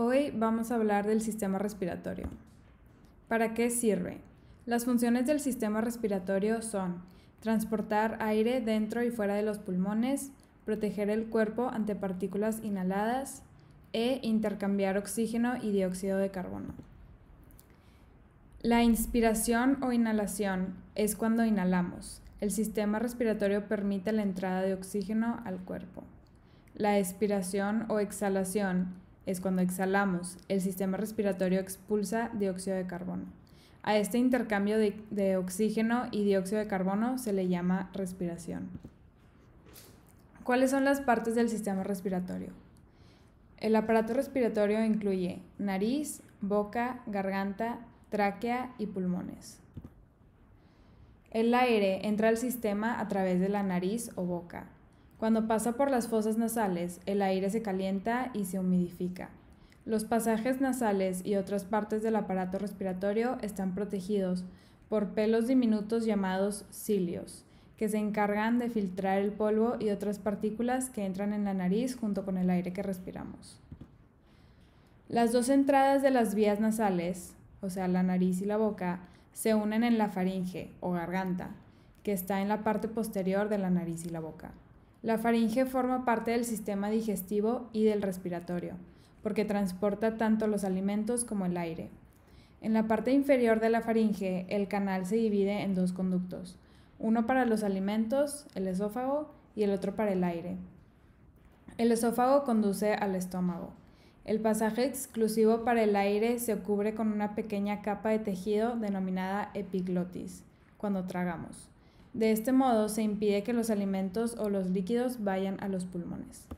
Hoy vamos a hablar del sistema respiratorio. ¿Para qué sirve? Las funciones del sistema respiratorio son transportar aire dentro y fuera de los pulmones, proteger el cuerpo ante partículas inhaladas e intercambiar oxígeno y dióxido de carbono. La inspiración o inhalación es cuando inhalamos. El sistema respiratorio permite la entrada de oxígeno al cuerpo. La expiración o exhalación es cuando exhalamos, el sistema respiratorio expulsa dióxido de carbono. A este intercambio de, de, oxígeno y dióxido de carbono se le llama respiración. ¿Cuáles son las partes del sistema respiratorio? El aparato respiratorio incluye nariz, boca, garganta, tráquea y pulmones. El aire entra al sistema a través de la nariz o boca. Cuando pasa por las fosas nasales, el aire se calienta y se humidifica. Los pasajes nasales y otras partes del aparato respiratorio están protegidos por pelos diminutos llamados cilios, que se encargan de filtrar el polvo y otras partículas que entran en la nariz junto con el aire que respiramos. Las dos entradas de las vías nasales, o sea, la nariz y la boca, se unen en la faringe o garganta, que está en la parte posterior de la nariz y la boca. La faringe forma parte del sistema digestivo y del respiratorio, porque transporta tanto los alimentos como el aire. En la parte inferior de la faringe, el canal se divide en dos conductos, uno para los alimentos, el esófago, y el otro para el aire. El esófago conduce al estómago. El pasaje exclusivo para el aire se cubre con una pequeña capa de tejido denominada epiglotis, cuando tragamos. De este modo se impide que los alimentos o los líquidos vayan a los pulmones.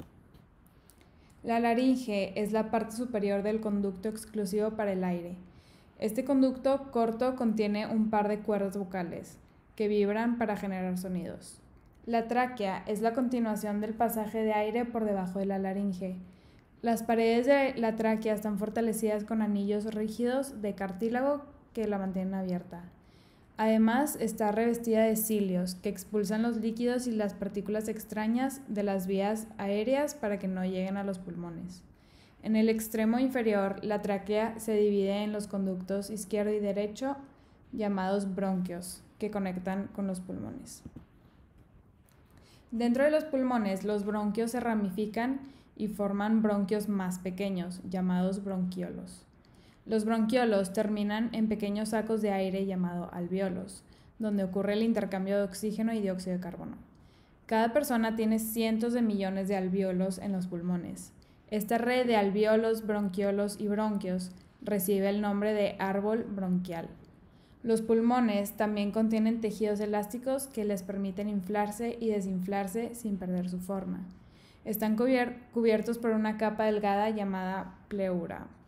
La laringe es la parte superior del conducto exclusivo para el aire. Este conducto corto contiene un par de cuerdas vocales que vibran para generar sonidos. La tráquea es la continuación del pasaje de aire por debajo de la laringe. Las paredes de la tráquea están fortalecidas con anillos rígidos de cartílago que la mantienen abierta. Además, está revestida de cilios que expulsan los líquidos y las partículas extrañas de las vías aéreas para que no lleguen a los pulmones. En el extremo inferior, la tráquea se divide en los conductos izquierdo y derecho, llamados bronquios, que conectan con los pulmones. Dentro de los pulmones, los bronquios se ramifican y forman bronquios más pequeños, llamados bronquiolos. Los bronquiolos terminan en pequeños sacos de aire llamado alveolos, donde ocurre el intercambio de oxígeno y dióxido de carbono. Cada persona tiene cientos de millones de alveolos en los pulmones. Esta red de alveolos, bronquiolos y bronquios recibe el nombre de árbol bronquial. Los pulmones también contienen tejidos elásticos que les permiten inflarse y desinflarse sin perder su forma. Están cubiertos por una capa delgada llamada pleura,